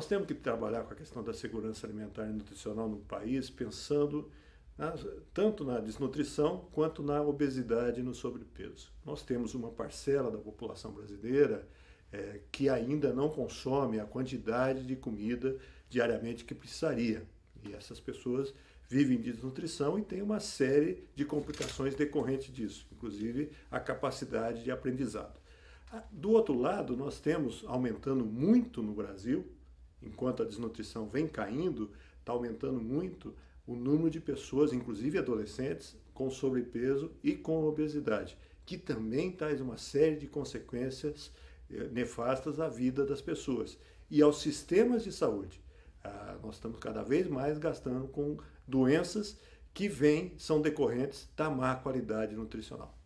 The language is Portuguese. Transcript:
Nós temos que trabalhar com a questão da segurança alimentar e nutricional no país, pensando na, né, tanto na desnutrição quanto na obesidade e no sobrepeso. Nós temos uma parcela da população brasileira é, que ainda não consome a quantidade de comida diariamente que precisaria. E essas pessoas vivem de desnutrição e têm uma série de complicações decorrentes disso, inclusive a capacidade de aprendizado. Ah, do outro lado, nós temos, aumentando muito no Brasil, enquanto a desnutrição vem caindo, está aumentando muito o número de pessoas, inclusive adolescentes, com sobrepeso e com obesidade, que também traz uma série de consequências eh, nefastas à vida das pessoas e aos sistemas de saúde. Ah, nós estamos cada vez mais gastando com doenças que vêm, são decorrentes da má qualidade nutricional.